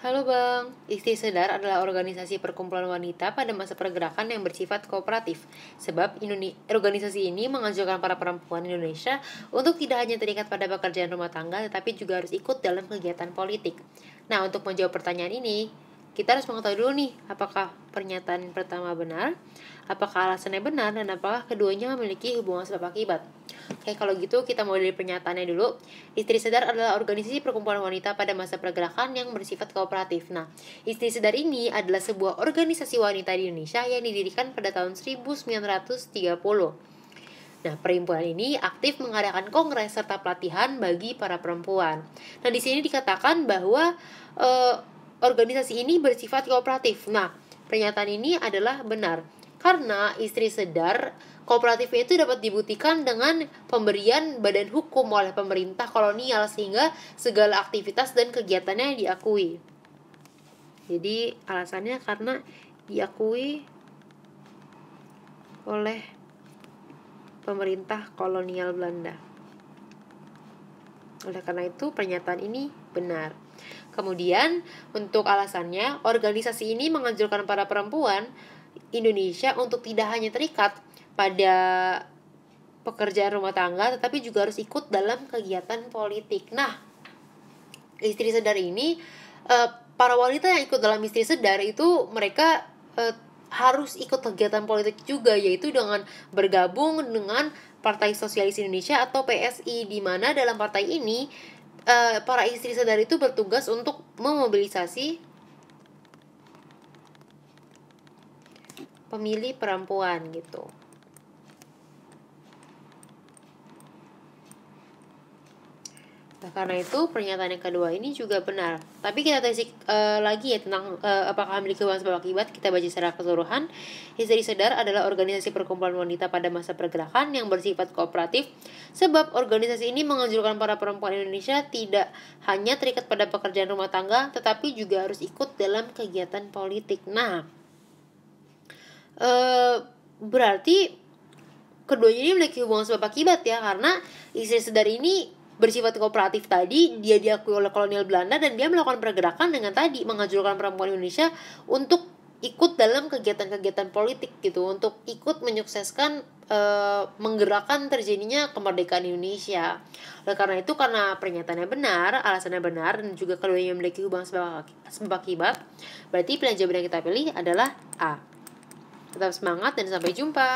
Halo Bang, Istri Sedar adalah organisasi perkumpulan wanita pada masa pergerakan yang bersifat kooperatif. Sebab Indone organisasi ini mengajukan para perempuan Indonesia untuk tidak hanya terikat pada pekerjaan rumah tangga tetapi juga harus ikut dalam kegiatan politik. Nah, untuk menjawab pertanyaan ini, kita harus mengetahui dulu nih apakah pernyataan pertama benar, apakah alasannya benar, dan apakah keduanya memiliki hubungan sebab akibat. Oke, kalau gitu kita mau dari pernyataannya dulu. Istri sadar adalah organisasi perkumpulan wanita pada masa pergerakan yang bersifat kooperatif. Nah, Istri sadar ini adalah sebuah organisasi wanita di Indonesia yang didirikan pada tahun 1930. Nah, perempuan ini aktif mengadakan kongres serta pelatihan bagi para perempuan. Nah, di sini dikatakan bahwa e, organisasi ini bersifat kooperatif. Nah, pernyataan ini adalah benar karena istri sedar kooperatif itu dapat dibuktikan dengan pemberian badan hukum oleh pemerintah kolonial sehingga segala aktivitas dan kegiatannya diakui. Jadi alasannya karena diakui oleh pemerintah kolonial Belanda. Oleh karena itu pernyataan ini benar. Kemudian, untuk alasannya, organisasi ini menganjurkan para perempuan Indonesia untuk tidak hanya terikat pada pekerjaan rumah tangga, tetapi juga harus ikut dalam kegiatan politik. Nah, istri sedar ini, eh, para wanita yang ikut dalam istri sedar itu mereka eh, harus ikut kegiatan politik juga yaitu dengan bergabung dengan Partai Sosialis Indonesia atau PSI di mana dalam partai ini uh, para istri sadar itu bertugas untuk memobilisasi pemilih perempuan gitu. Nah, karena itu pernyataan yang kedua ini juga benar. Tapi kita tes uh, eh, lagi ya tentang uh, apakah memiliki hubungan sebab akibat. Kita baca secara keseluruhan. Istri Sedar adalah organisasi perkumpulan wanita pada masa pergerakan yang bersifat kooperatif. Sebab organisasi ini menganjurkan para perempuan Indonesia tidak hanya terikat pada pekerjaan rumah tangga, tetapi juga harus ikut dalam kegiatan politik. Nah, uh, berarti keduanya ini memiliki hubungan sebab akibat ya, karena istri sedar ini bersifat kooperatif tadi dia diakui oleh kolonial Belanda dan dia melakukan pergerakan dengan tadi mengajurkan perempuan Indonesia untuk ikut dalam kegiatan-kegiatan politik gitu untuk ikut menyukseskan e, menggerakkan terjadinya kemerdekaan Indonesia. Oleh karena itu karena pernyataannya benar, alasannya benar dan juga keduanya memiliki hubungan sebab akibat, berarti pilihan jawaban yang kita pilih adalah A. Tetap semangat dan sampai jumpa.